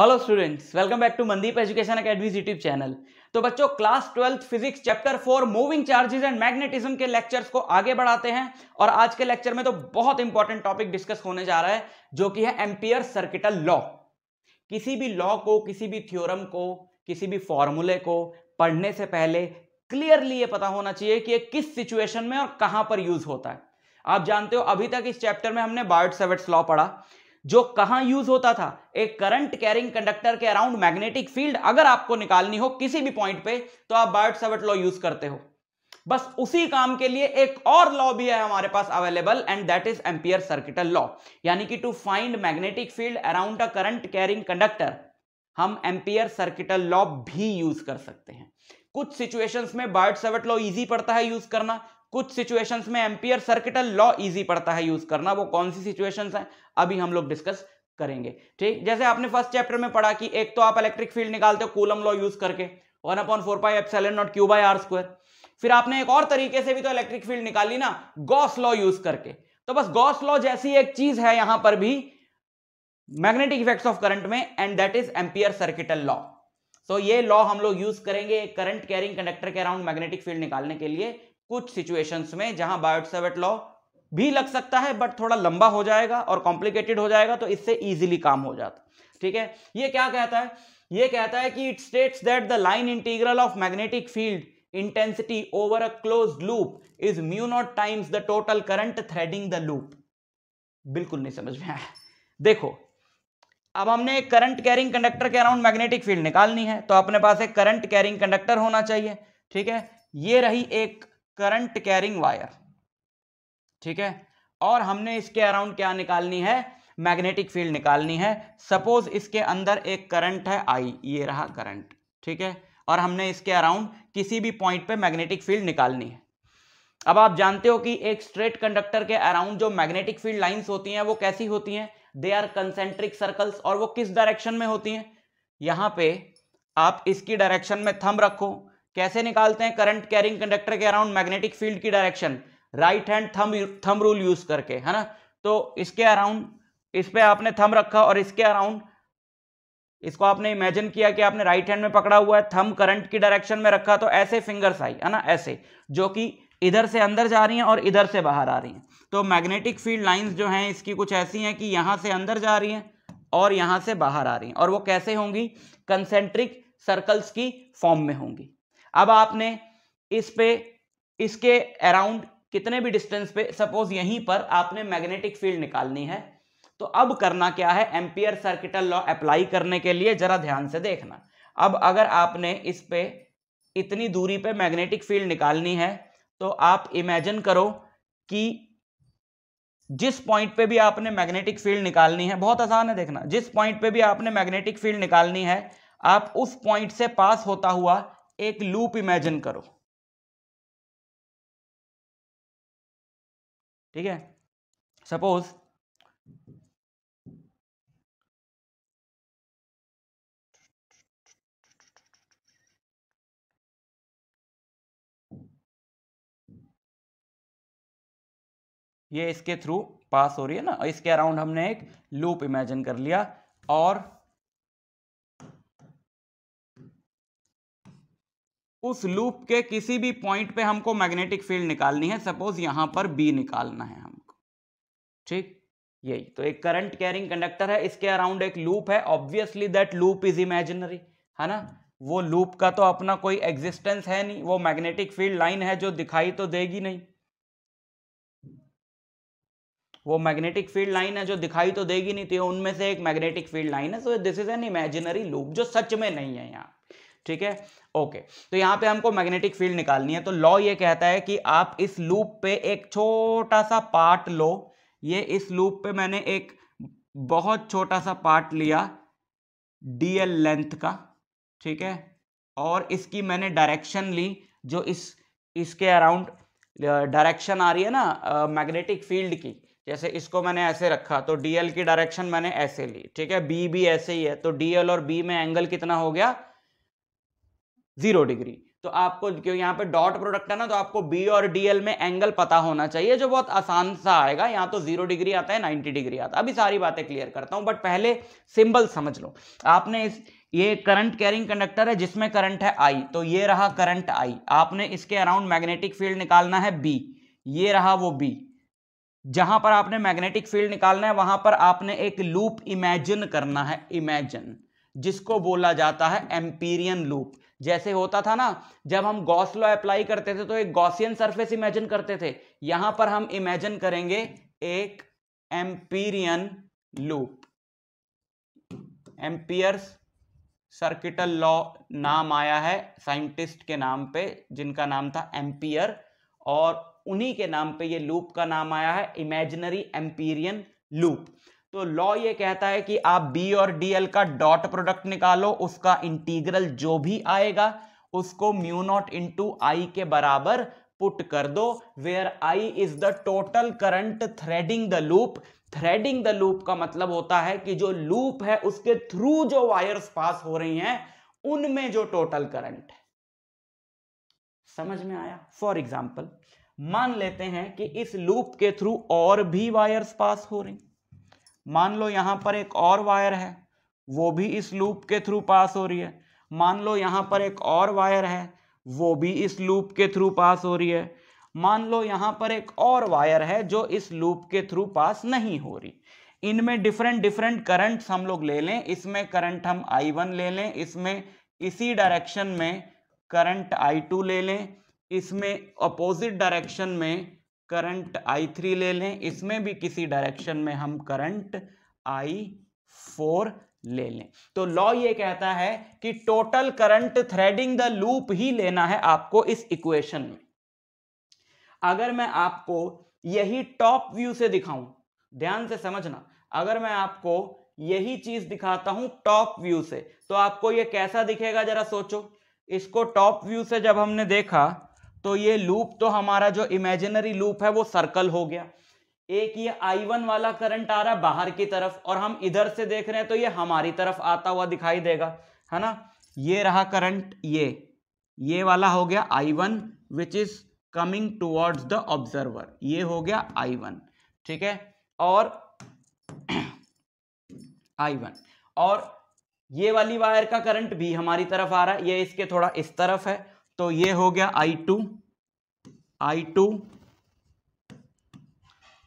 hello students welcome back to Mandeep Education Academy YouTube channel तो बच्चों class twelfth physics chapter four moving charges and magnetism के lectures को आगे बढ़ाते हैं और आज के लेक्चर में तो बहुत इंपॉर्टेंट टॉपिक डिस्कस होने जा रहा है जो कि है एम्पियर सर्किटल लॉ किसी भी लॉ को किसी भी थ्योरम को किसी भी फॉर्मूले को पढ़ने से पहले क्लियरली ये पता होना चाहिए कि ये किस सिचुएशन में और कहाँ पर यूज होता है आप जानते हो अभी तक इस चैप्टर में हमने बार्ड सेवेट्स लॉ पढ़ा जो कहां यूज होता था एक करंट कैरिंग कंडक्टर के अराउंड मैग्नेटिक फील्ड अगर आपको निकालनी हो किसी भी पॉइंट पे तो आप बायोट सवट लॉ यूज करते हो बस उसी काम के लिए एक और लॉ भी है हमारे पास available and that is Ampere circuital law यानी कि to find magnetic field around a current carrying conductor हम एम्पियर सर्किटल लॉ भी यूज कर सकते हैं कुछ सिचुएशंस में बायोट सवट लॉ इजी पड़ता है यूज करना कुछ सिचुएशंस में एम्पियर सर्किटल लॉ इजी पड़ता है यूज करना वो कौन सी सिचुएशंस हैं अभी हम लोग डिस्कस करेंगे ठीक जैसे आपने फर्स्ट चैप्टर में पढ़ा कि एक तो आप इलेक्ट्रिक फील्ड निकालते हो कूलम लॉ यूज करके one upon four pi epsilon naught Q by R square फिर आपने एक और तरीके से भी तो इलेक्ट्रिक फील्ड निकाली ना गॉस लॉ यूज करके तो बस गॉस लॉ जैसी एक चीज है यहां पर भी मैग्नेटिक इफेक्ट ऑफ करंट में and that is Ampere circuital law so ये लॉ हम लोग यूज करेंगे करंट कैरिंग कंडक्टर के अराउंड मैग्नेटिक फील्ड निकालने के लिए कुछ सिचुएशंस में जहां बायोटसेवेट लॉ भी लग सकता है बट थोड़ा लंबा हो जाएगा और कॉम्प्लिकेटेड हो जाएगा तो इससे ईजिली काम हो जाता ठीक है ये क्या कहता है ये कहता है कि it states that the line integral of magnetic field intensity over a close loop is mu naught times the total current threading the loop बिल्कुल नहीं समझ में आया देखो अब हमने एक करंट कैरिंग कंडक्टर के अराउंड मैग्नेटिक फील्ड निकालनी है तो अपने पास एक करंट कैरिंग कंडक्टर होना चाहिए ठीक है ये रही एक करंट कैरिंग वायर ठीक है और हमने इसके अराउंड क्या निकालनी है मैग्नेटिक फील्ड निकालनी है सपोज इसके अंदर एक करंट है आई ये रहा करंट ठीक है और हमने इसके अराउंड किसी भी पॉइंट पे मैग्नेटिक फील्ड निकालनी है अब आप जानते हो कि एक स्ट्रेट कंडक्टर के अराउंड जो मैग्नेटिक फील्ड लाइंस होती हैं वो कैसी होती हैं दे आर कंसेंट्रिक सर्कल्स और वो किस डायरेक्शन में होती हैं यहाँ पे आप इसकी डायरेक्शन में थम रखो कैसे निकालते हैं करंट कैरिंग कंडक्टर के अराउंड मैग्नेटिक फील्ड की direction right hand thumb thumb rule use करके है ना तो इसके अराउंड इस पर आपने थम रखा और इसके अराउंड इसको आपने इमेजिन किया कि आपने राइट हैंड में पकड़ा हुआ है थम करंट की डायरेक्शन में रखा तो ऐसे फिंगर्स आई है ना ऐसे जो कि इधर से अंदर जा रही हैं और इधर से बाहर आ रही हैं तो मैग्नेटिक फील्ड लाइंस जो हैं इसकी कुछ ऐसी हैं कि यहाँ से अंदर जा रही हैं और यहाँ से बाहर आ रही हैं और वो कैसे होंगी कंसेंट्रिक सर्कल्स की फॉर्म में होंगी अब आपने इस पे इसके अराउंड कितने भी डिस्टेंस पे सपोज यहीं पर आपने मैग्नेटिक फील्ड निकालनी है तो अब करना क्या है एम्पियर सर्किटल लॉ अप्लाई करने के लिए जरा ध्यान से देखना अब अगर आपने इस पे इतनी दूरी पे मैग्नेटिक फील्ड निकालनी है तो आप इमेजिन करो कि जिस पॉइंट पे भी आपने मैग्नेटिक फील्ड निकालनी है बहुत आसान है देखना जिस पॉइंट पे भी आपने मैग्नेटिक फील्ड निकालनी है आप उस पॉइंट से पास होता हुआ एक लूप इमेजिन करो ठीक है सपोज ये इसके थ्रू पास हो रही है ना इसके अराउंड हमने एक लूप इमेजिन कर लिया और उस लूप के किसी भी पॉइंट पे हमको मैग्नेटिक फील्ड निकालनी है सपोज यहां पर बी निकालना है हमको ठीक यही तो एक करंट कैरिंग कंडक्टर है इसके अराउंड एक लूप है obviously that loop is imaginary है ना वो लूप का तो अपना कोई एग्जिस्टेंस है नहीं वो मैग्नेटिक फील्ड लाइन है जो दिखाई तो देगी नहीं वो मैग्नेटिक फील्ड लाइन है जो दिखाई तो देगी नहीं तो उनमें से एक मैग्नेटिक फील्ड लाइन है so this is an imaginary loop जो सच में नहीं है यहाँ ठीक है ओके तो यहां पे हमको मैग्नेटिक फील्ड निकालनी है तो लॉ ये कहता है कि आप इस लूप पे एक छोटा सा पार्ट लो ये इस लूप पे मैंने एक बहुत छोटा सा पार्ट लिया डीएल लेंथ का ठीक है और इसकी मैंने डायरेक्शन ली जो इस इसके अराउंड डायरेक्शन आ रही है ना मैग्नेटिक फील्ड की जैसे इसको मैंने ऐसे रखा तो डीएल की डायरेक्शन मैंने ऐसे ली ठीक है बी भी ऐसे ही है तो डीएल और बी में एंगल कितना हो गया जीरो डिग्री तो आपको क्यों यहाँ पे डॉट प्रोडक्ट है ना तो आपको बी और डीएल में एंगल पता होना चाहिए जो बहुत आसान सा आएगा यहाँ तो जीरो डिग्री आता है नाइन्टी डिग्री आता है अभी सारी बातें क्लियर करता हूँ बट पहले सिंबल समझ लो आपने इस ये करंट कैरिंग कंडक्टर है जिसमें करंट है आई तो ये रहा करंट आई आपने इसके अराउंड मैग्नेटिक फील्ड निकालना है बी ये रहा वो बी जहां पर आपने मैग्नेटिक फील्ड निकालना है वहां पर आपने एक लूप इमेजिन करना है इमेजिन जिसको बोला जाता है एम्पीरियन लूप जैसे होता था ना जब हम गॉस लॉ अप्लाई करते थे तो एक गॉसियन सरफेस इमेजिन करते थे यहां पर हम इमेजिन करेंगे एक Amperian loop Ampere's circuital law नाम आया है साइंटिस्ट के नाम पे जिनका नाम था एम्पियर और उन्हीं के नाम पे ये लूप का नाम आया है इमेजिनरी एम्पीरियन लूप तो लॉ ये कहता है कि आप बी और डी एल का डॉट प्रोडक्ट निकालो उसका इंटीग्रल जो भी आएगा उसको म्यू नॉट इंटू आई के बराबर पुट कर दो where I is the total current threading the loop threading the loop का मतलब होता है कि जो लूप है उसके थ्रू जो वायर्स पास हो रही हैं उनमें जो टोटल करंट है समझ में आया फॉर एग्जाम्पल मान लेते हैं कि इस लूप के थ्रू और भी वायर्स पास हो रही मान लो यहाँ पर एक और वायर है वो भी इस लूप के थ्रू पास हो रही है मान लो यहाँ पर एक और वायर है वो भी इस लूप के थ्रू पास हो रही है मान लो यहाँ पर एक और वायर है जो इस लूप के थ्रू पास नहीं हो रही इनमें डिफरेंट डिफरेंट करंट्स हम लोग ले लें इसमें करंट हम I1 ले लें इसमें इसी डायरेक्शन में करंट I2 ले लें इसमें अपोजिट डायरेक्शन में करंट आई थ्री ले लें इसमें भी किसी डायरेक्शन में हम करंट आई फोर ले लें तो लॉ ये कहता है कि total current threading the loop ही लेना है आपको इस इक्वेशन में अगर मैं आपको यही टॉप व्यू से दिखाऊं ध्यान से समझना अगर मैं आपको यही चीज दिखाता हूं टॉप व्यू से तो आपको ये कैसा दिखेगा जरा सोचो इसको टॉप व्यू से जब हमने देखा तो ये लूप तो हमारा जो इमेजिनरी लूप है वो सर्कल हो गया एक ये आई वन वाला करंट आ रहा है बाहर की तरफ और हम इधर से देख रहे हैं तो ये हमारी तरफ आता हुआ दिखाई देगा है ना ये रहा करंट ये ये वाला हो गया I one which is coming towards the observer ये हो गया आई वन ठीक है और आई वन और ये वाली वायर का करंट भी हमारी तरफ आ रहा है ये इसके थोड़ा इस तरफ है तो ये हो गया आई टू आई टू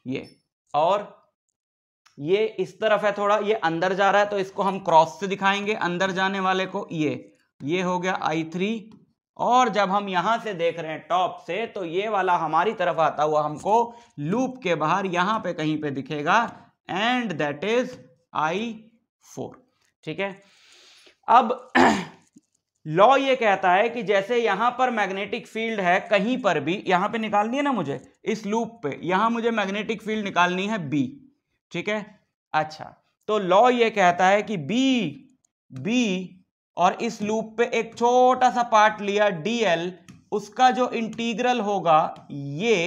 ये और ये इस तरफ है थोड़ा ये अंदर जा रहा है तो इसको हम क्रॉस से दिखाएंगे अंदर जाने वाले को ये ये हो गया आई थ्री और जब हम यहां से देख रहे हैं टॉप से तो ये वाला हमारी तरफ आता हुआ हमको लूप के बाहर यहां पे कहीं पे दिखेगा and that is I four ठीक है अब लॉ ये कहता है कि जैसे यहां पर मैग्नेटिक फील्ड है कहीं पर भी यहां पे निकालनी है ना मुझे इस लूप पे यहां मुझे मैग्नेटिक फील्ड निकालनी है बी ठीक है अच्छा तो लॉ ये कहता है कि बी बी और इस लूप पे एक छोटा सा पार्ट लिया डीएल उसका जो इंटीग्रल होगा ये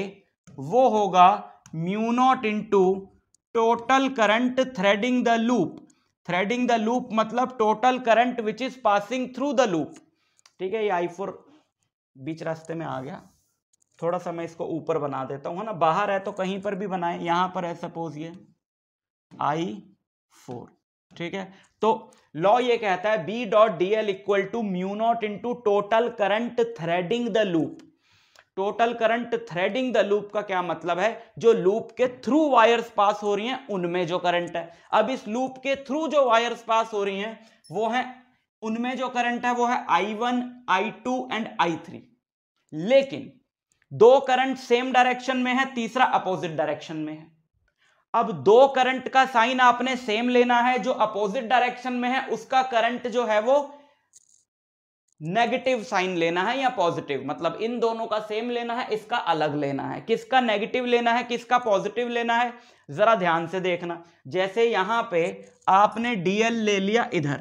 वो होगा म्यूनोट इन into total current threading the loop threading the loop मतलब total current which is passing through the loop ठीक है ये आई फोर बीच रास्ते में आ गया थोड़ा सा मैं इसको ऊपर बना देता हूँ है ना बाहर है तो कहीं पर भी बनाए यहाँ पर है सपोज ये आई फोर ठीक है तो लॉ ये कहता है B dot D L equal to mu naught into total current threading the loop total current threading the loop का क्या मतलब है जो लूप के थ्रू वायर्स पास हो रही हैं उनमें जो करंट है अब इस लूप के थ्रू जो वायर्स पास हो रही हैं वो है उनमें जो करंट है वो है I one I two and I three लेकिन दो करंट सेम डायरेक्शन में है तीसरा अपोजिट डायरेक्शन में है अब दो करंट का साइन आपने सेम लेना है जो अपोजिट डायरेक्शन में है उसका करंट जो है वो नेगेटिव साइन लेना है या पॉजिटिव मतलब इन दोनों का सेम लेना है इसका अलग लेना है किसका नेगेटिव लेना है किसका पॉजिटिव लेना है जरा ध्यान से देखना जैसे यहां पे आपने डीएल ले लिया इधर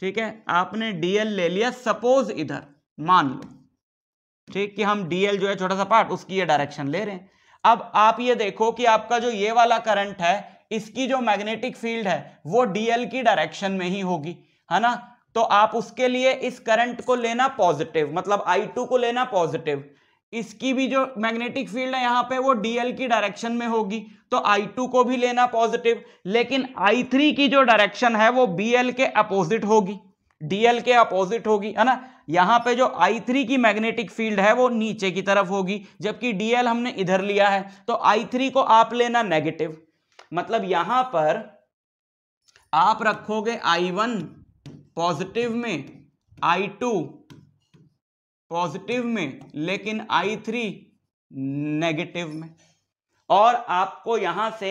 ठीक है आपने डीएल ले लिया सपोज इधर मान लो ठीक कि हम डीएल जो है छोटा सा पार्ट उसकी ये डायरेक्शन ले रहे हैं अब आप ये देखो कि आपका जो ये वाला करंट है इसकी जो मैग्नेटिक फील्ड है वो डीएल की डायरेक्शन में ही होगी है ना तो आप उसके लिए इस करंट को लेना पॉजिटिव मतलब आई टू को लेना पॉजिटिव इसकी भी जो मैग्नेटिक फील्ड है यहां पे वो DL की डायरेक्शन में होगी तो आई टू को भी लेना पॉजिटिव लेकिन I3 की जो डायरेक्शन है वो BL के अपोजिट होगी डीएल के अपोजिट होगी है ना यहां पे जो I3 की मैग्नेटिक फील्ड है वो नीचे की तरफ होगी जबकि DL हमने इधर लिया है तो I3 को आप लेना नेगेटिव मतलब यहां पर आप रखोगे I1 पॉजिटिव में आई टू पॉजिटिव में लेकिन आई थ्री नेगेटिव में और आपको यहां से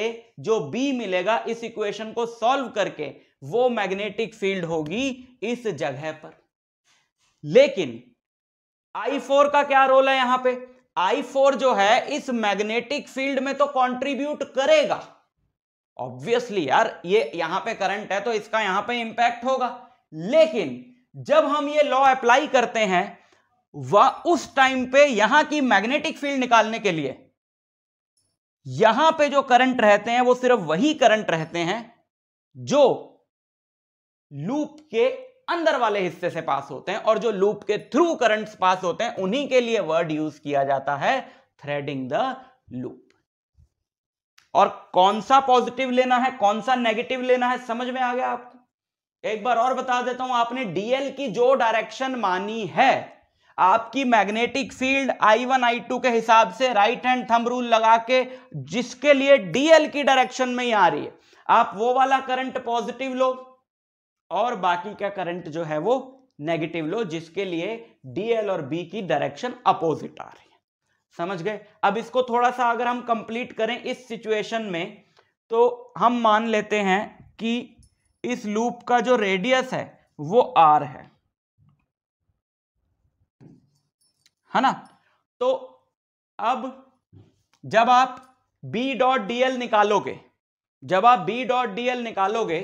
जो बी मिलेगा इस इक्वेशन को सॉल्व करके वो मैग्नेटिक फील्ड होगी इस जगह पर लेकिन आई फोर का क्या रोल है यहां पे आई फोर जो है इस मैग्नेटिक फील्ड में तो कंट्रीब्यूट करेगा ऑब्वियसली यार ये यहां पे करंट है तो इसका यहां पे इंपैक्ट होगा लेकिन जब हम ये लॉ अप्लाई करते हैं वह उस टाइम पे यहां की मैग्नेटिक फील्ड निकालने के लिए यहां पे जो करंट रहते हैं वो सिर्फ वही करंट रहते हैं जो लूप के अंदर वाले हिस्से से पास होते हैं और जो लूप के थ्रू करंट्स पास होते हैं उन्हीं के लिए वर्ड यूज किया जाता है थ्रेडिंग द लूप और कौन सा पॉजिटिव लेना है कौन सा नेगेटिव लेना है समझ में आ गया आपको एक बार और बता देता हूं आपने डीएल की जो डायरेक्शन मानी है आपकी magnetic field I one I two के हिसाब से राइट हैंड थंब रूल लगा के जिसके लिए डीएल की डायरेक्शन में ही आ रही है आप वो वाला करंट पॉजिटिव लो और बाकी का करंट जो है वो नेगेटिव लो जिसके लिए डीएल और बी की डायरेक्शन अपोजिट आ रही है समझ गए अब इसको थोड़ा सा अगर हम कंप्लीट करें इस सिचुएशन में तो हम मान लेते हैं कि इस लूप का जो रेडियस है वो आर है है ना तो अब जब आप बी डॉट डीएल निकालोगे जब आप बी डॉट डीएल निकालोगे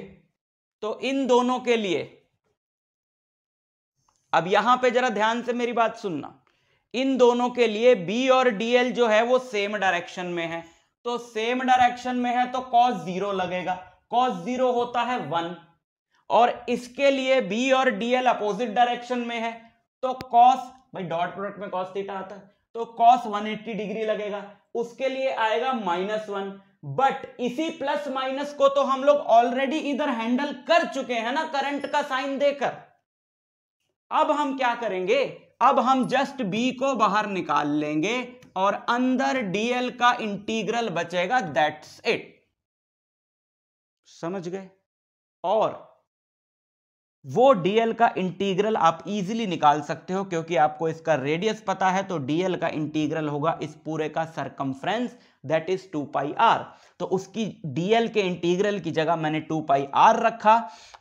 तो इन दोनों के लिए अब यहां पे जरा ध्यान से मेरी बात सुनना इन दोनों के लिए बी और डीएल जो है वो सेम डायरेक्शन में है तो सेम डायरेक्शन में है तो कॉस जीरो लगेगा कॉस जीरो होता है वन और इसके लिए बी और डीएल अपोजिट डायरेक्शन में है तो कॉस भाई डॉट प्रोडक्ट में कॉस थीटा आता है तो कॉस एट्टी डिग्री लगेगा उसके लिए आएगा माइनस वन बट इसी प्लस माइनस को तो हम लोग ऑलरेडी इधर हैंडल कर चुके हैं ना करंट का साइन देकर अब हम क्या करेंगे अब हम जस्ट बी को बाहर निकाल लेंगे और अंदर डीएल का इंटीग्रल बचेगा दैट्स इट समझ गए और वो डीएल का इंटीग्रल आप इजीली निकाल सकते हो क्योंकि आपको इसका रेडियस पता है तो डीएल का इंटीग्रल होगा इस पूरे का circumference that is two pi R तो उसकी डीएल के इंटीग्रल की जगह मैंने टू पाई आर रखा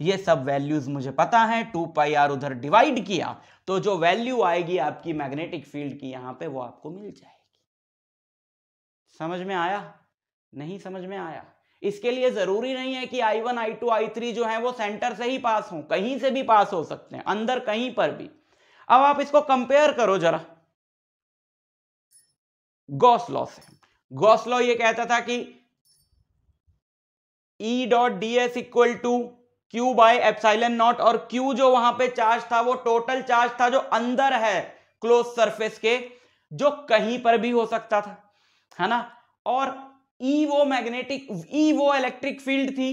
ये सब वैल्यूज मुझे पता है टू पाई आर उधर डिवाइड किया तो जो वैल्यू आएगी आपकी मैग्नेटिक फील्ड की यहां पर वो आपको मिल जाएगी समझ में आया नहीं समझ में आया इसके लिए जरूरी नहीं है कि I one I two I three जो है वो सेंटर से ही पास हो कहीं से भी पास हो सकते हैं अंदर कहीं पर भी अब आप इसको कंपेयर करो जरा लॉ से लॉ ये कहता था कि E dot D S equal to Q by epsilon naught और क्यू जो वहां पे चार्ज था वो टोटल चार्ज था जो अंदर है क्लोज सरफेस के जो कहीं पर भी हो सकता था है ना और ई वो मैग्नेटिक ई वो इलेक्ट्रिक फील्ड थी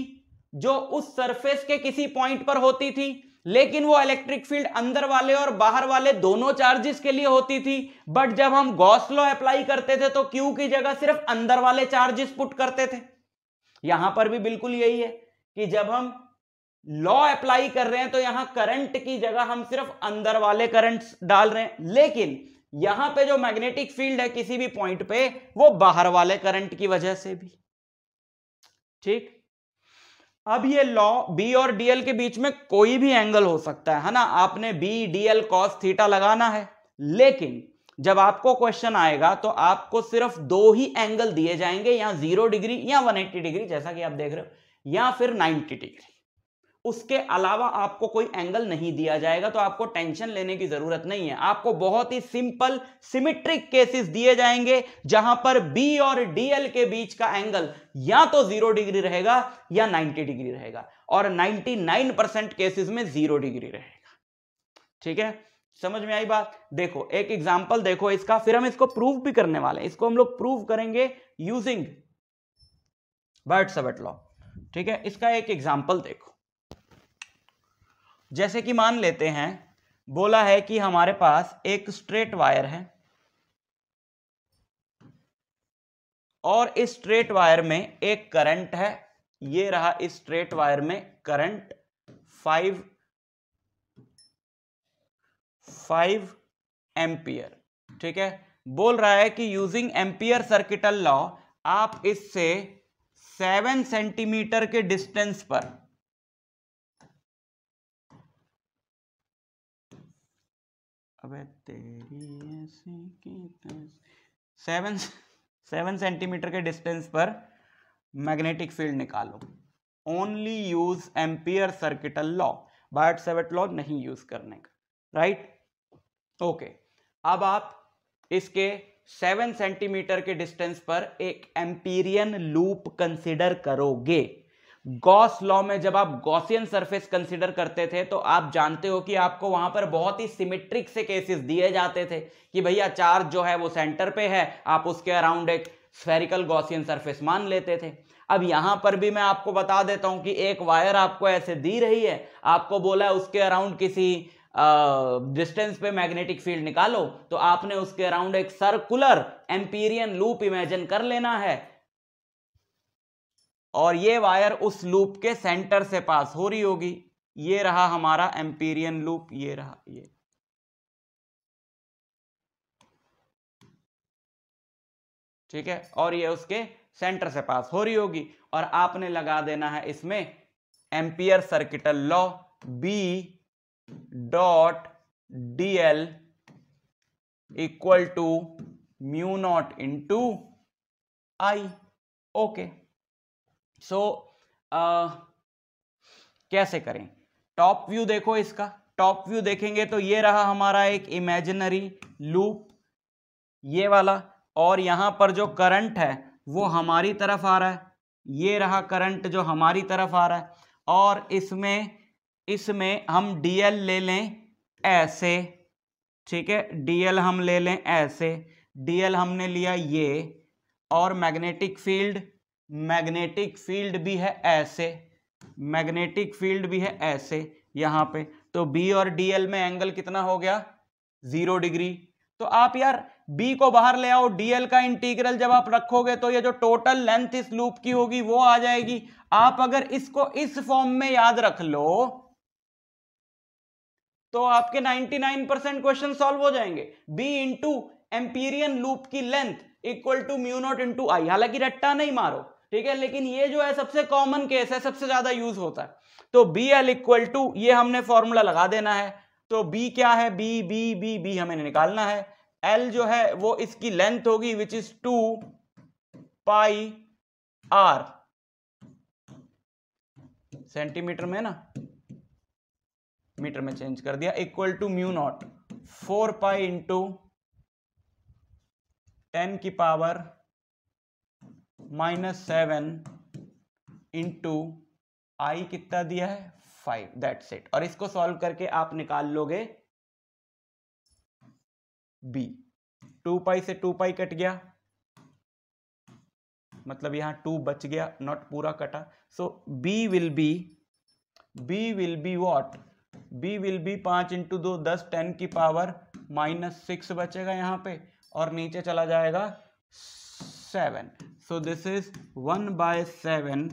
जो उस सरफेस के किसी पॉइंट पर होती थी लेकिन वो इलेक्ट्रिक फील्ड अंदर वाले और बाहर वाले दोनों चार्जेस के लिए होती थी बट जब हम गौसलो अप्लाई करते थे तो क्यू की जगह सिर्फ अंदर वाले चार्जेस पुट करते थे यहां पर भी बिल्कुल यही है कि जब हम लॉ अप्लाई कर रहे हैं तो यहां करंट की जगह हम सिर्फ अंदर वाले करंट डाल रहे हैं लेकिन यहां पे जो मैग्नेटिक फील्ड है किसी भी पॉइंट पे वो बाहर वाले करंट की वजह से भी ठीक अब ये लॉ बी और डीएल के बीच में कोई भी एंगल हो सकता है ना आपने बी डीएल कॉस थीटा लगाना है लेकिन जब आपको क्वेश्चन आएगा तो आपको सिर्फ दो ही एंगल दिए जाएंगे या जीरो डिग्री या 180 डिग्री जैसा कि आप देख रहे हो या फिर 90 डिग्री उसके अलावा आपको कोई एंगल नहीं दिया जाएगा तो आपको टेंशन लेने की जरूरत नहीं है आपको बहुत ही सिंपल सिमिट्रिक केसेस दिए जाएंगे जहां पर बी और डीएल के बीच का एंगल या तो जीरो डिग्री रहेगा या नाइनटी डिग्री रहेगा और नाइन परसेंट केसेस में जीरो डिग्री रहेगा ठीक है समझ में आई बात देखो एक एग्जाम्पल देखो इसका फिर हम इसको प्रूव भी करने वाले इसको हम लोग प्रूव करेंगे यूजिंग बर्ट सबट लॉ ठीक है इसका एक एग्जाम्पल देखो जैसे कि मान लेते हैं बोला है कि हमारे पास एक स्ट्रेट वायर है और इस स्ट्रेट वायर में एक करंट है ये रहा इस स्ट्रेट वायर में करंट फाइव फाइव एम्पियर ठीक है बोल रहा है कि यूजिंग एम्पियर सर्किटल लॉ आप इससे सेवन सेंटीमीटर के डिस्टेंस पर अबे तेरी ऐसी की सेवन सेवन सेंटीमीटर के डिस्टेंस पर मैग्नेटिक फील्ड निकालो only use Ampere circuital law Biot Savart law नहीं यूज करने का राइट ओके अब आप इसके सेवन सेंटीमीटर के डिस्टेंस पर एक एम्पीरियन लूप कंसिडर करोगे गॉस लॉ में जब आप गॉसियन सरफेस कंसिडर करते थे तो आप जानते हो कि आपको वहां पर बहुत ही सिमेट्रिक से केसेस दिए जाते थे कि भैया चार्ज जो है वो सेंटर पे है आप उसके अराउंड एक स्फेरिकल गॉसियन सरफेस मान लेते थे अब यहां पर भी मैं आपको बता देता हूं कि एक वायर आपको ऐसे दी रही है आपको बोला है उसके अराउंड किसी डिस्टेंस पे मैग्नेटिक फील्ड निकालो तो आपने उसके अराउंड एक सर्कुलर एम्पीरियन लूप इमेजिन कर लेना है और ये वायर उस लूप के सेंटर से पास हो रही होगी ये रहा हमारा एम्पीरियन लूप ये रहा ये ठीक है और ये उसके सेंटर से पास हो रही होगी और आपने लगा देना है इसमें Ampere circuital law B dot D L equal to mu naught two I okay so so, uh, कैसे करें टॉप व्यू देखो इसका टॉप व्यू देखेंगे तो ये रहा हमारा एक इमेजिनरी लूप ये वाला और यहाँ पर जो करंट है वो हमारी तरफ आ रहा है ये रहा करंट जो हमारी तरफ आ रहा है और इसमें इसमें हम डीएल ले लें ऐसे ठीक है डीएल हम ले लें ऐसे डीएल हमने लिया ये और मैग्नेटिक फील्ड मैग्नेटिक फील्ड भी है ऐसे मैग्नेटिक फील्ड भी है ऐसे यहां पे तो बी और डी एल में एंगल कितना हो गया जीरो डिग्री तो आप यार बी को बाहर ले आओ डीएल का इंटीग्रल जब आप रखोगे तो ये जो टोटल लेंथ इस लूप की होगी वो आ जाएगी आप अगर इसको इस फॉर्म में याद रख लो तो आपके 99 परसेंट क्वेश्चन सॉल्व हो जाएंगे बी इंटू एम्पीरियन लूप की length equal to mu naught into I हालांकि रट्टा नहीं मारो ठीक है लेकिन ये जो है सबसे कॉमन केस है सबसे ज्यादा यूज होता है तो बी एल इक्वल टू ये हमने फॉर्मूला लगा देना है तो बी क्या है बी बी बी बी हमें निकालना है एल जो है वो इसकी लेंथ होगी which is two pi R centimetre में ना मीटर में चेंज कर दिया equal to mu naught four pi into ten की power minus seven into I कितना दिया है फाइव दैट सेट और इसको सॉल्व करके आप निकाल लोगे बी टू पाई से टू पाई कट गया मतलब यहां टू बच गया नॉट पूरा कटा so B will be B will be what B will be पांच इंटू दो दस टेन की पावर माइनस सिक्स बचेगा यहाँ पे और नीचे चला जाएगा seven so this is one by seven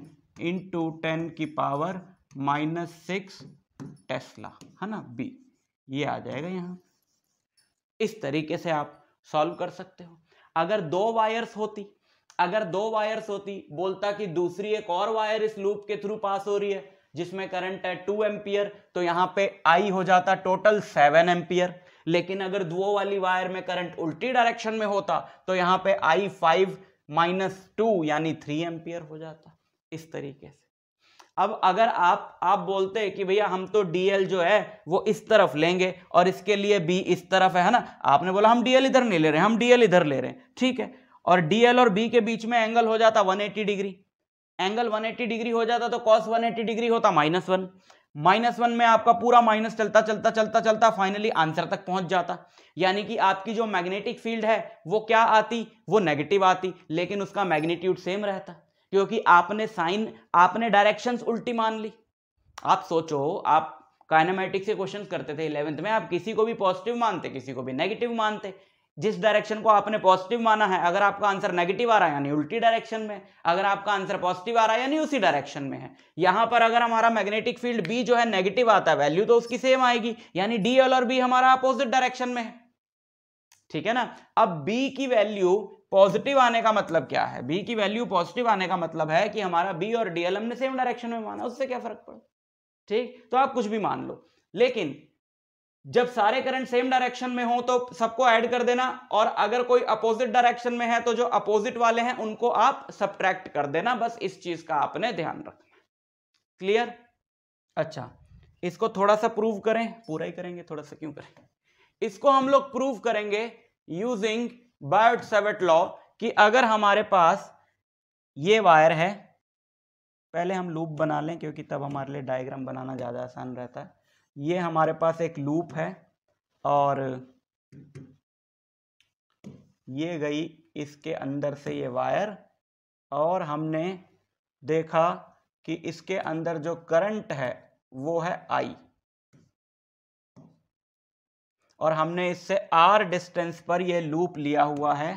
two ten की पावर माइनस सिक्स टेस्ला है ना बी ये आ जाएगा यहाँ इस तरीके से आप सॉल्व कर सकते हो अगर दो वायर्स होती अगर दो वायर्स होती बोलता कि दूसरी एक और वायर इस लूप के थ्रू पास हो रही है जिसमें करंट है टू एम्पियर तो यहाँ पे आई हो जाता टोटल सेवन एम्पियर लेकिन अगर दो वाली वायर में करंट उल्टी डायरेक्शन में होता तो यहाँ पे आई फाइव माइनस टू यानी थ्री एम्पियर हो जाता इस तरीके से अब अगर आप आप बोलते हैं कि भैया हम तो डीएल जो है वो इस तरफ लेंगे और इसके लिए बी इस तरफ है, है ना आपने बोला हम डीएल इधर नहीं ले रहे हम डीएल इधर ले रहे हैं ठीक है और डीएल और बी के बीच में एंगल हो जाता 180 डिग्री एंगल 180 डिग्री हो जाता तो कॉस 180 डिग्री होता माइनस वन माइनस वन में आपका पूरा माइनस चलता चलता चलता चलता फाइनली आंसर तक पहुंच जाता यानी कि आपकी जो मैग्नेटिक फील्ड है वो क्या आती वो नेगेटिव आती लेकिन उसका मैग्नीट्यूड सेम रहता क्योंकि आपने साइन आपने डायरेक्शंस उल्टी मान ली आप सोचो आप काइनामेटिक्स से क्वेश्चन करते थे इलेवेंथ में आप किसी को भी पॉजिटिव मानते किसी को भी नेगेटिव मानते जिस डायरेक्शन को आपने पॉजिटिव माना है अगर आपका आंसर नेगेटिव आ रहा है यानी उल्टी डायरेक्शन में अगर आपका आंसर पॉजिटिव आ रहा है यानी उसी डायरेक्शन में है यहां पर अगर हमारा मैग्नेटिक फील्ड बी जो है नेगेटिव आता है वैल्यू तो उसकी सेम आएगी यानी डी एल और बी हमारा अपोजिट डायरेक्शन में है ठीक है ना अब बी की वैल्यू पॉजिटिव आने का मतलब क्या है बी की वैल्यू पॉजिटिव आने का मतलब है कि हमारा बी और डीएल हमने सेम डायरेक्शन में माना उससे क्या फर्क पड़ा ठीक तो आप कुछ भी मान लो लेकिन जब सारे करंट सेम डायरेक्शन में हो तो सबको ऐड कर देना और अगर कोई अपोजिट डायरेक्शन में है तो जो अपोजिट वाले हैं उनको आप सब्ट्रैक्ट कर देना बस इस चीज का आपने ध्यान रखना क्लियर अच्छा इसको थोड़ा सा प्रूव करें पूरा ही करेंगे थोड़ा सा क्यों करें इसको हम लोग प्रूव करेंगे यूजिंग बायोट सेवेट लॉ कि अगर हमारे पास ये वायर है पहले हम लूप बना लें क्योंकि तब हमारे लिए डायग्राम बनाना ज़्यादा आसान रहता है ये हमारे पास एक लूप है और ये गई इसके अंदर से ये वायर और हमने देखा कि इसके अंदर जो करंट है वो है आई और हमने इससे आर डिस्टेंस पर ये लूप लिया हुआ है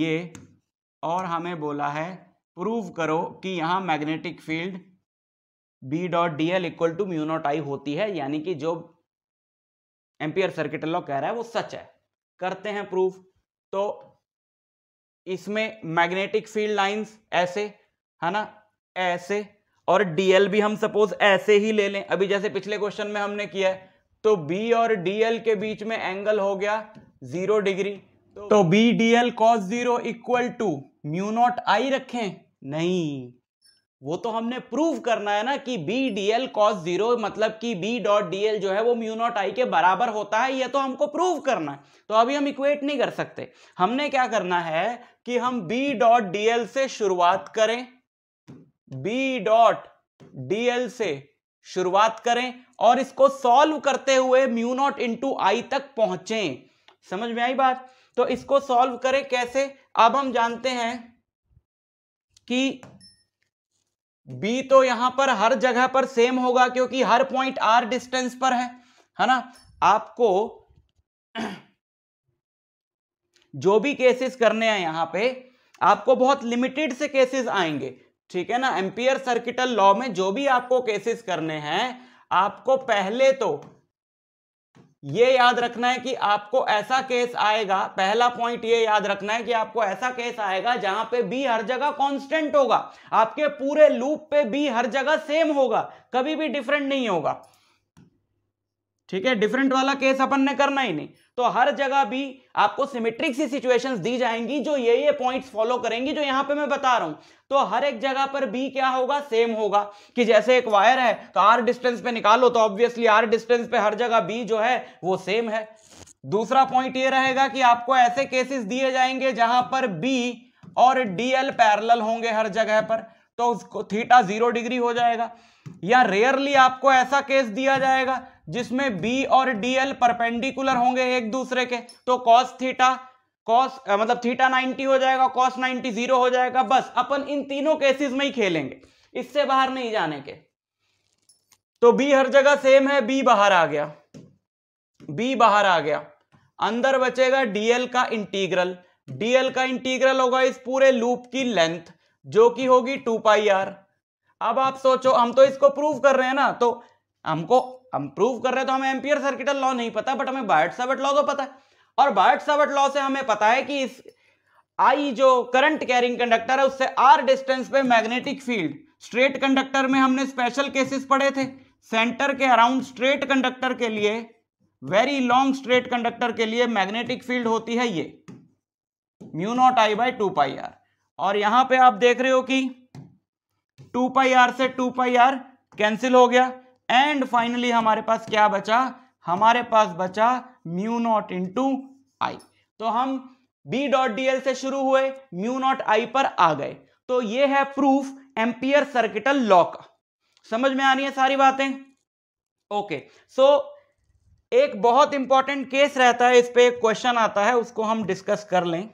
ये और हमें बोला है प्रूव करो कि यहाँ magnetic field B dot D L equal to mu naught I होती है यानी कि जो एम्पियर सर्किट लॉ कह रहा है वो सच है करते हैं प्रूफ तो इसमें मैग्नेटिक फील्ड लाइंस ऐसे है ना ऐसे और डीएल भी हम सपोज ऐसे ही ले लें अभी जैसे पिछले क्वेश्चन में हमने किया है तो बी और डीएल के बीच में एंगल हो गया जीरो डिग्री तो B DL cos zero equal to mu naught I रखें नहीं वो तो हमने प्रूव करना है ना कि B D L cos zero मतलब कि बी डॉट डी एल जो है वो म्यू नॉट आई के बराबर होता है ये तो हमको प्रूव करना है तो अभी हम इक्वेट नहीं कर सकते हमने क्या करना है कि हम बी डॉट डी एल से शुरुआत करें बी डॉट डी एल से शुरुआत करें और इसको सॉल्व करते हुए म्यू नॉट इंटू आई तक पहुंचे समझ में आई बात तो इसको सॉल्व करें कैसे अब हम जानते हैं कि बी तो यहां पर हर जगह पर सेम होगा क्योंकि हर पॉइंट आर डिस्टेंस पर है है ना आपको जो भी केसेस करने हैं यहां पे आपको बहुत लिमिटेड से केसेस आएंगे ठीक है ना एम्पियर सर्किटल लॉ में जो भी आपको केसेस करने हैं आपको पहले तो ये याद रखना है कि आपको ऐसा केस आएगा पहला पॉइंट ये याद रखना है कि आपको ऐसा केस आएगा जहां पे बी हर जगह कांस्टेंट होगा आपके पूरे लूप पे बी हर जगह सेम होगा कभी भी डिफरेंट नहीं होगा ठीक है डिफरेंट वाला केस अपन ने करना ही नहीं तो हर जगह भी आपको सिमेट्रिक सी सिचुएशंस दी जाएंगी जो ये ये पॉइंट्स फॉलो करेंगी जो यहां पे मैं बता रहा हूं तो हर एक जगह पर भी क्या होगा सेम होगा कि जैसे एक वायर है तो आर डिस्टेंस पे निकालो तो ऑब्वियसली आर डिस्टेंस पे हर जगह बी जो है वो सेम है दूसरा पॉइंट ये रहेगा कि आपको ऐसे केसेस दिए जाएंगे जहां पर बी और डीएल पैरल होंगे हर जगह पर तो उसको थीटा जीरो डिग्री हो जाएगा या रेयरली आपको ऐसा केस दिया जाएगा जिसमें बी और डी एल परपेंडिकुलर होंगे एक दूसरे के तो कॉस थीटा कॉस मतलब थीटा 90 हो जाएगा कॉस 90 जीरो हो जाएगा बस अपन इन तीनों केसेस में ही खेलेंगे इससे बाहर नहीं जाने के तो बी हर जगह सेम है बी बाहर आ गया बी बाहर आ गया अंदर बचेगा डीएल का इंटीग्रल डीएल का इंटीग्रल होगा इस पूरे लूप की लेंथ जो कि होगी टू पाई आर अब आप सोचो हम तो इसको प्रूव कर रहे हैं ना तो हमको हम प्रूव कर रहे तो हमें एम्पियर सर्किटल लॉ नहीं पता बट हमें बायट सावट लॉ तो पता है और बायट सावट लॉ से हमें पता है कि इस आई जो करंट कैरिंग कंडक्टर है उससे आर डिस्टेंस पे मैग्नेटिक फील्ड स्ट्रेट कंडक्टर में हमने स्पेशल केसेस पढ़े थे सेंटर के अराउंड स्ट्रेट कंडक्टर के लिए वेरी लॉन्ग स्ट्रेट कंडक्टर के लिए मैग्नेटिक फील्ड होती है ये mu naught I by two pi R और यहां पे आप देख रहे हो कि टू पाई आर से टू पाई आर कैंसिल हो गया एंड फाइनली हमारे पास क्या बचा हमारे पास बचा म्यू नॉट इंटू आई तो हम बी डॉट एल से शुरू हुए म्यू नॉट आई पर आ गए तो ये है प्रूफ एम्पियर सर्किटल लॉ का समझ में आ रही है सारी बातें ओके सो एक बहुत इंपॉर्टेंट केस रहता है इस पर एक क्वेश्चन आता है उसको हम डिस्कस कर लें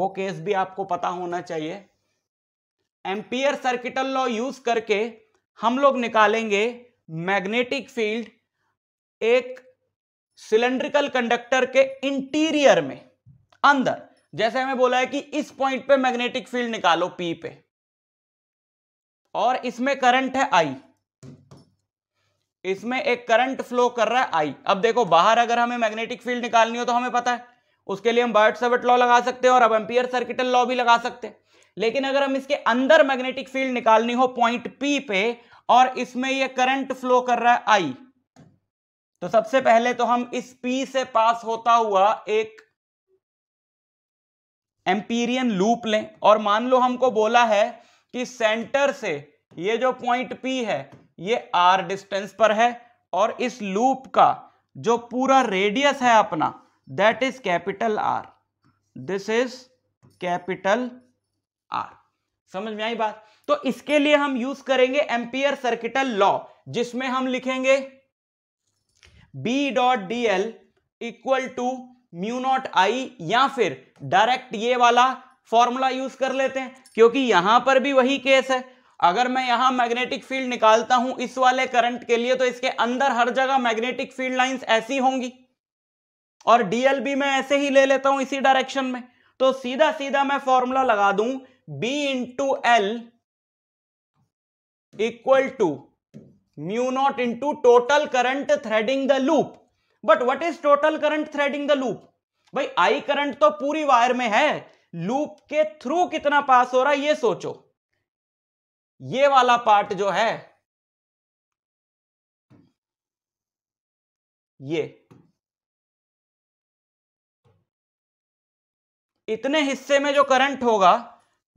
वो केस भी आपको पता होना चाहिए एम्पियर सर्किटल लॉ यूज करके हम लोग निकालेंगे मैग्नेटिक फील्ड एक सिलेंड्रिकल कंडक्टर के इंटीरियर में अंदर जैसे हमें बोला है कि इस पॉइंट पे मैग्नेटिक फील्ड निकालो पी पे और इसमें करंट है आई इसमें एक करंट फ्लो कर रहा है आई अब देखो बाहर अगर हमें मैग्नेटिक फील्ड निकालनी हो तो हमें पता है उसके लिए हम बर्ड सेवेट लॉ लगा सकते हैं और अब एम्पियर सर्किटल लॉ भी लगा सकते हैं लेकिन अगर हम इसके अंदर मैग्नेटिक फील्ड निकालनी हो पॉइंट पी पे और इसमें ये करंट फ्लो कर रहा है आई तो सबसे पहले तो हम इस पी से पास होता हुआ एक एम्पीरियन लूप लें और मान लो हमको बोला है कि सेंटर से ये जो पॉइंट पी है ये आर डिस्टेंस पर है और इस लूप का जो पूरा रेडियस है अपना that is capital R this is capital R समझ में आई बात तो इसके लिए हम यूज करेंगे एम्पियर सर्किटल लॉ जिसमें हम लिखेंगे B dot D L equal to mu naught I या फिर डायरेक्ट ये वाला फॉर्मूला यूज कर लेते हैं क्योंकि यहां पर भी वही केस है अगर मैं यहां मैग्नेटिक फील्ड निकालता हूं इस वाले करंट के लिए तो इसके अंदर हर जगह मैग्नेटिक फील्ड लाइंस ऐसी होंगी और डीएल भी मैं ऐसे ही ले लेता हूं इसी डायरेक्शन में तो सीधा सीधा मैं फॉर्मूला लगा दूं B into L equal to mu naught into total current threading the loop but what is total current threading the loop भाई आई करंट तो पूरी वायर में है लूप के थ्रू कितना पास हो रहा है ये सोचो ये वाला पार्ट जो है ये इतने हिस्से में जो करंट होगा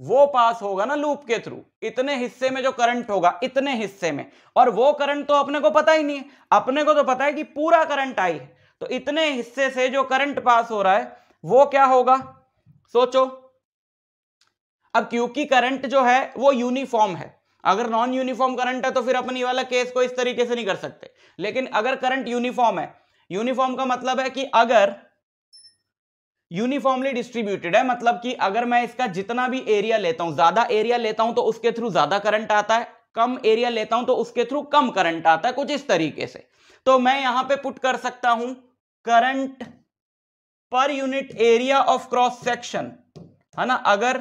वो पास होगा ना लूप के थ्रू इतने हिस्से में जो करंट होगा इतने हिस्से में और वो करंट तो अपने को पता ही नहीं है अपने को तो पता है कि पूरा करंट आई है तो इतने हिस्से से जो करंट पास हो रहा है वो क्या होगा सोचो अब क्योंकि करंट जो है वो यूनिफॉर्म है अगर नॉन यूनिफॉर्म करंट है तो फिर अपनी वाला केस को इस तरीके से नहीं कर सकते लेकिन अगर करंट यूनिफॉर्म है यूनिफॉर्म का मतलब है कि अगर यूनिफॉर्मली डिस्ट्रीब्यूटेड है मतलब कि अगर मैं इसका जितना भी एरिया लेता हूं ज्यादा एरिया लेता हूं तो उसके थ्रू ज्यादा करंट आता है कम एरिया लेता हूं तो उसके थ्रू कम करंट आता है कुछ इस तरीके से तो मैं यहां पे पुट कर सकता हूं current per unit area of cross section है ना अगर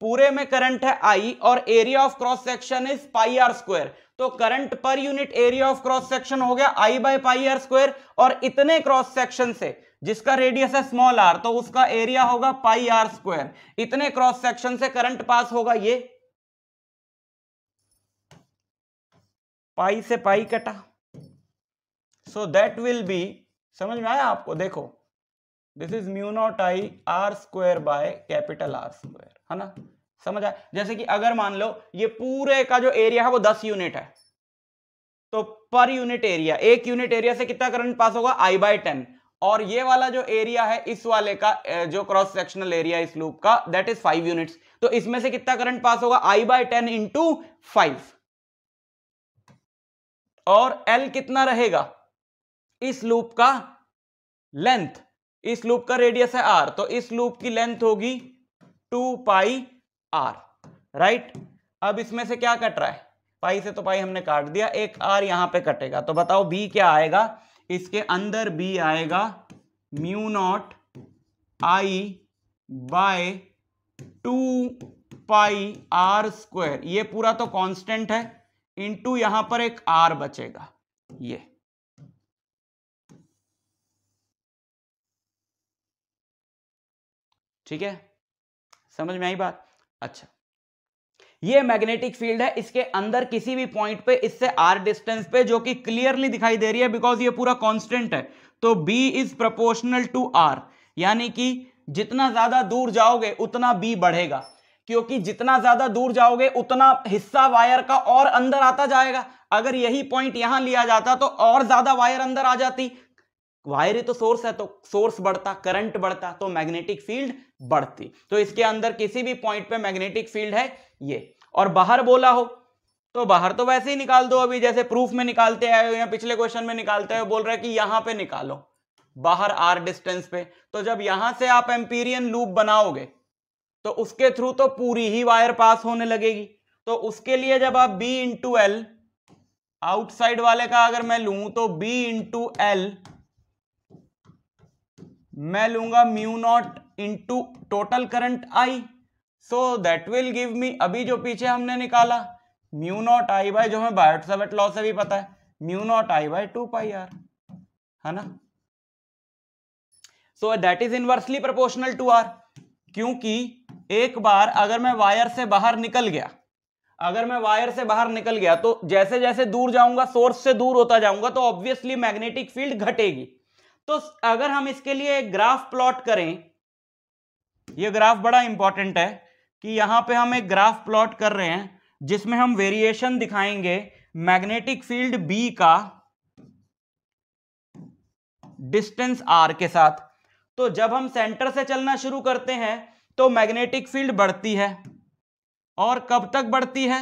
पूरे में करंट है आई और area of cross section is pi R square तो current per unit area of cross section हो गया I by pi R square और इतने क्रॉस सेक्शन से जिसका रेडियस है स्मॉल आर तो उसका एरिया होगा पाई आर स्क्वायर इतने क्रॉस सेक्शन से करंट पास होगा ये पाई से पाई कटा सो दैट विल बी समझ में आया आपको देखो this is mu naught I R square by capital R square है ना समझ आया जैसे कि अगर मान लो ये पूरे का जो एरिया है वो दस यूनिट है तो पर यूनिट एरिया एक यूनिट एरिया से कितना करंट पास होगा आई बाय टेन और ये वाला जो एरिया है इस वाले का जो क्रॉस सेक्शनल एरिया इस लूप का दैट इज फाइव यूनिट्स तो इसमें से कितना करंट पास होगा I by ten into five और एल कितना रहेगा इस लूप का लेंथ इस लूप का रेडियस है आर तो इस लूप की लेंथ होगी टू पाई आर राइट अब इसमें से क्या कट रहा है पाई से तो पाई हमने काट दिया एक आर यहां पे कटेगा तो बताओ बी क्या आएगा इसके अंदर भी आएगा mu naught I by two pi R square ये पूरा तो कांस्टेंट है इनटू यहां पर एक आर बचेगा ये ठीक है समझ में आई बात अच्छा ये मैग्नेटिक फील्ड है इसके अंदर किसी भी पॉइंट पे इससे आर डिस्टेंस पे जो कि क्लियरली दिखाई दे रही है बिकॉज ये पूरा कांस्टेंट है तो B is proportional to R यानी कि जितना ज्यादा दूर जाओगे उतना बी बढ़ेगा क्योंकि जितना ज्यादा दूर जाओगे उतना हिस्सा वायर का और अंदर आता जाएगा अगर यही पॉइंट यहां लिया जाता तो और ज्यादा वायर अंदर आ जाती वायर ही तो सोर्स है तो सोर्स बढ़ता करंट बढ़ता तो मैग्नेटिक फील्ड बढ़ती तो इसके अंदर किसी भी पॉइंट पे मैग्नेटिक फील्ड है ये और बाहर बोला हो तो बाहर तो वैसे ही निकाल दो अभी जैसे प्रूफ में निकालते आए हो या पिछले क्वेश्चन में निकालते हो बोल रहे हैं कि यहां पे निकालो बाहर आर डिस्टेंस पे तो जब यहां से आप एम्पीरियन लूप बनाओगे तो उसके थ्रू तो पूरी ही वायर पास होने लगेगी तो उसके लिए जब आप बी इंटू एल आउटसाइड वाले का अगर मैं लू तो बी इंटू एल मैं लूंगा mu naught into total current I so that will give me अभी जो पीछे हमने निकाला म्यू नॉट आई बाय जो हमें बायोटसावेट लॉ से भी पता है mu naught I by two pi R है ना so that is inversely proportional to R क्योंकि एक बार अगर मैं वायर से बाहर निकल गया अगर मैं वायर से बाहर निकल गया तो जैसे जैसे दूर जाऊंगा सोर्स से दूर होता जाऊंगा तो ऑब्वियसली मैग्नेटिक फील्ड घटेगी तो अगर हम इसके लिए ग्राफ प्लॉट करें ये ग्राफ बड़ा इंपॉर्टेंट है कि यहां पे हम एक ग्राफ प्लॉट कर रहे हैं जिसमें हम वेरिएशन दिखाएंगे मैग्नेटिक फील्ड बी का डिस्टेंस आर के साथ तो जब हम सेंटर से चलना शुरू करते हैं तो मैग्नेटिक फील्ड बढ़ती है और कब तक बढ़ती है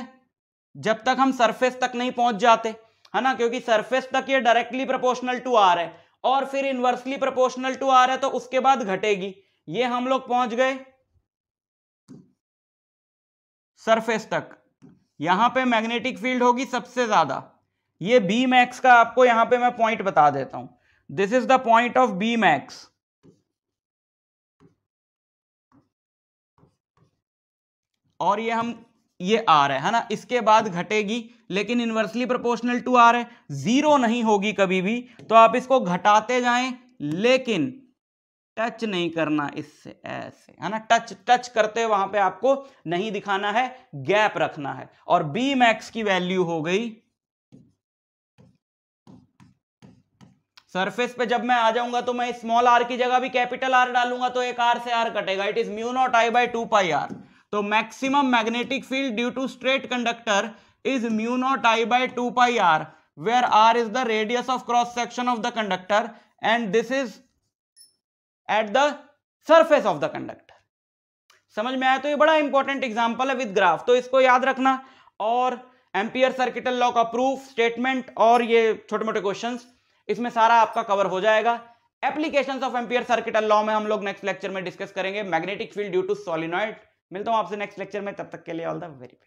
जब तक हम सरफेस तक नहीं पहुंच जाते है ना क्योंकि सरफेस तक ये डायरेक्टली प्रोपोर्शनल टू आर है और फिर इन्वर्सली प्रोपोर्शनल टू आर है तो उसके बाद घटेगी ये हम लोग पहुंच गए सरफेस तक यहां पे मैग्नेटिक फील्ड होगी सबसे ज्यादा ये बी मैक्स का आपको यहां पे मैं पॉइंट बता देता हूं this is the point of B max और ये हम ये आर है है ना इसके बाद घटेगी लेकिन इन्वर्सली प्रोपोर्शनल टू आर है जीरो नहीं होगी कभी भी तो आप इसको घटाते जाएं लेकिन टच नहीं करना इससे ऐसे है ना टच टच करते वहां पे आपको नहीं दिखाना है गैप रखना है और बी मैक्स की वैल्यू हो गई सरफेस पे जब मैं आ जाऊंगा तो मैं स्मॉल आर की जगह भी कैपिटल आर डालूंगा तो एक आर से आर कटेगा it is mu naught I by two pi R तो maximum magnetic field due to straight conductor is mu naught I by two pi R where R is the radius of cross section of the conductor and this is at the surface of the conductor समझ में आया तो ये बड़ा important example है with graph तो इसको याद रखना और एम्पियर सर्किटल लॉ का प्रूफ स्टेटमेंट और ये छोटे मोटे क्वेश्चन इसमें सारा आपका कवर हो जाएगा application of ampere circuital law में हम लोग नेक्स्ट लेक्चर में डिस्कस करेंगे magnetic field due to solenoid मिलता हूँ आपसे नेक्स्ट लेक्चर में तब तक के लिए ऑल द वेरी